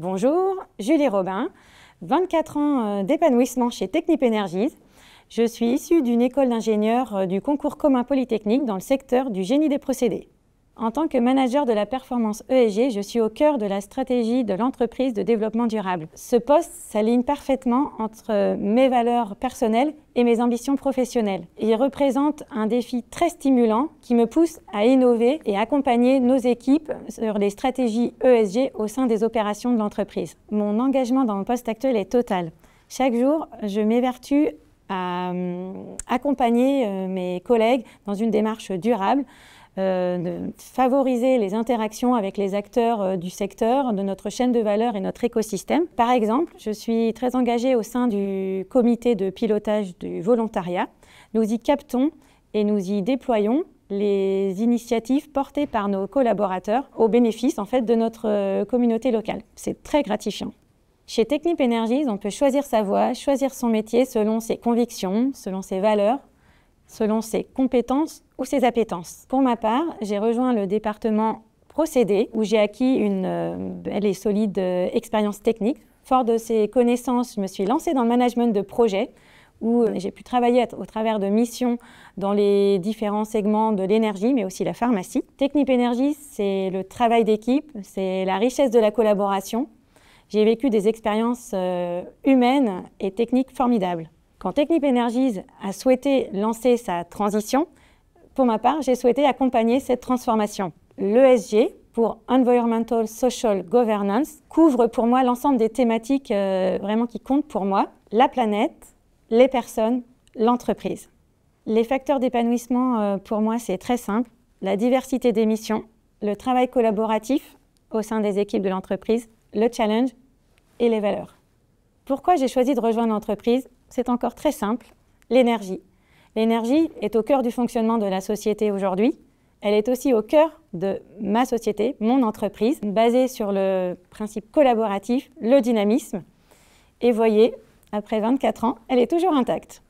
Bonjour, Julie Robin, 24 ans euh, d'épanouissement chez Technip Energies. Je suis issue d'une école d'ingénieurs euh, du concours commun polytechnique dans le secteur du génie des procédés. En tant que manager de la performance ESG, je suis au cœur de la stratégie de l'entreprise de développement durable. Ce poste s'aligne parfaitement entre mes valeurs personnelles et mes ambitions professionnelles. Il représente un défi très stimulant qui me pousse à innover et accompagner nos équipes sur les stratégies ESG au sein des opérations de l'entreprise. Mon engagement dans mon poste actuel est total. Chaque jour, je m'évertue à hum, accompagner euh, mes collègues dans une démarche durable euh, de favoriser les interactions avec les acteurs euh, du secteur, de notre chaîne de valeur et notre écosystème. Par exemple, je suis très engagée au sein du comité de pilotage du volontariat. Nous y captons et nous y déployons les initiatives portées par nos collaborateurs au bénéfice en fait de notre euh, communauté locale. C'est très gratifiant. Chez Technip Energies, on peut choisir sa voie, choisir son métier selon ses convictions, selon ses valeurs, selon ses compétences ou ses appétences. Pour ma part, j'ai rejoint le département procédé où j'ai acquis une euh, belle et solide euh, expérience technique. Fort de ces connaissances, je me suis lancée dans le management de projets où euh, j'ai pu travailler au travers de missions dans les différents segments de l'énergie, mais aussi la pharmacie. Technip Énergie, c'est le travail d'équipe, c'est la richesse de la collaboration. J'ai vécu des expériences humaines et techniques formidables. Quand Technip Energies a souhaité lancer sa transition, pour ma part, j'ai souhaité accompagner cette transformation. L'ESG, pour Environmental Social Governance, couvre pour moi l'ensemble des thématiques euh, vraiment qui comptent pour moi, la planète, les personnes, l'entreprise. Les facteurs d'épanouissement, euh, pour moi, c'est très simple. La diversité des missions, le travail collaboratif au sein des équipes de l'entreprise, le challenge et les valeurs. Pourquoi j'ai choisi de rejoindre l'entreprise c'est encore très simple, l'énergie. L'énergie est au cœur du fonctionnement de la société aujourd'hui. Elle est aussi au cœur de ma société, mon entreprise, basée sur le principe collaboratif, le dynamisme. Et voyez, après 24 ans, elle est toujours intacte.